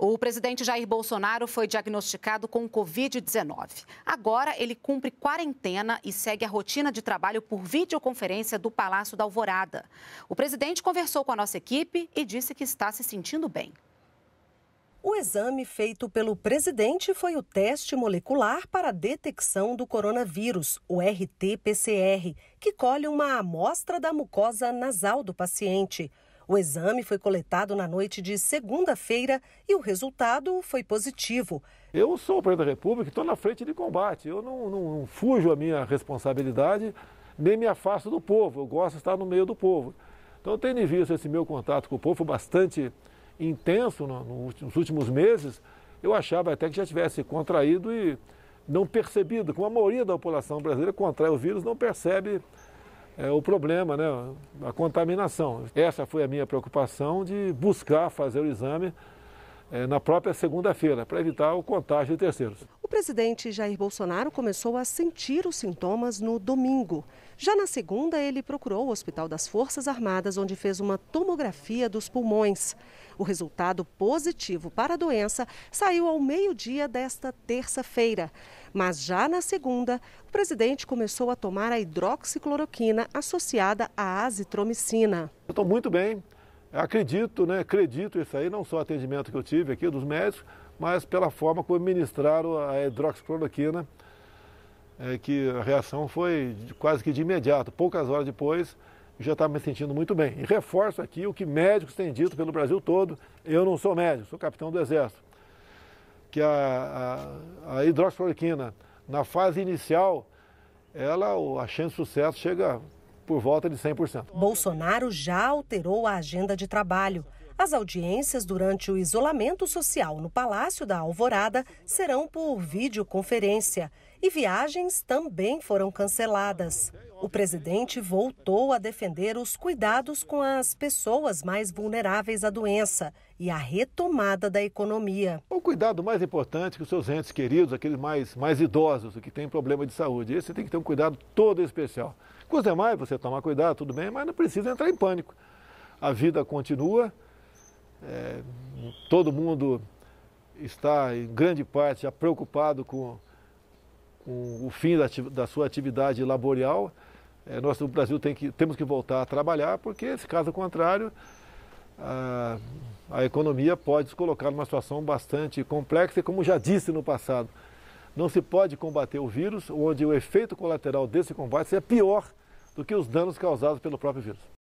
O presidente Jair Bolsonaro foi diagnosticado com Covid-19. Agora, ele cumpre quarentena e segue a rotina de trabalho por videoconferência do Palácio da Alvorada. O presidente conversou com a nossa equipe e disse que está se sentindo bem. O exame feito pelo presidente foi o teste molecular para detecção do coronavírus, o RT-PCR, que colhe uma amostra da mucosa nasal do paciente. O exame foi coletado na noite de segunda-feira e o resultado foi positivo. Eu sou o presidente da República e estou na frente de combate. Eu não, não, não fujo a minha responsabilidade, nem me afasto do povo. Eu gosto de estar no meio do povo. Então, tendo visto esse meu contato com o povo bastante intenso nos últimos meses, eu achava até que já tivesse contraído e não percebido, como a maioria da população brasileira contrai o vírus, não percebe é, o problema, né, a contaminação. Essa foi a minha preocupação de buscar fazer o exame é, na própria segunda-feira, para evitar o contágio de terceiros. O presidente Jair Bolsonaro começou a sentir os sintomas no domingo. Já na segunda, ele procurou o Hospital das Forças Armadas, onde fez uma tomografia dos pulmões. O resultado positivo para a doença saiu ao meio-dia desta terça-feira. Mas já na segunda, o presidente começou a tomar a hidroxicloroquina associada à azitromicina. Eu estou muito bem, acredito, né? Acredito isso aí, não só o atendimento que eu tive aqui dos médicos, mas pela forma como ministraram a hidroxicloroquina, é, que a reação foi quase que de imediato. Poucas horas depois, já estava me sentindo muito bem. E reforço aqui o que médicos têm dito pelo Brasil todo. Eu não sou médico, sou capitão do Exército que a, a, a hidroxicloroquina, na fase inicial, ela, a chance de sucesso chega por volta de 100%. Bolsonaro já alterou a agenda de trabalho. As audiências durante o isolamento social no Palácio da Alvorada serão por videoconferência e viagens também foram canceladas. O presidente voltou a defender os cuidados com as pessoas mais vulneráveis à doença e a retomada da economia. O cuidado mais importante com seus entes queridos, aqueles mais, mais idosos, que têm problema de saúde, esse tem que ter um cuidado todo especial. Com os demais, você tomar cuidado, tudo bem, mas não precisa entrar em pânico. A vida continua, é, todo mundo está, em grande parte, já preocupado com um, o fim da, da, sua atividade laboral. é, nós no Brasil tem que, temos que voltar a trabalhar, porque se caso contrário, a, a economia pode se colocar numa situação bastante complexa, e como já disse no passado, não se pode combater o vírus, onde o efeito colateral desse combate é pior do que os danos causados pelo próprio vírus.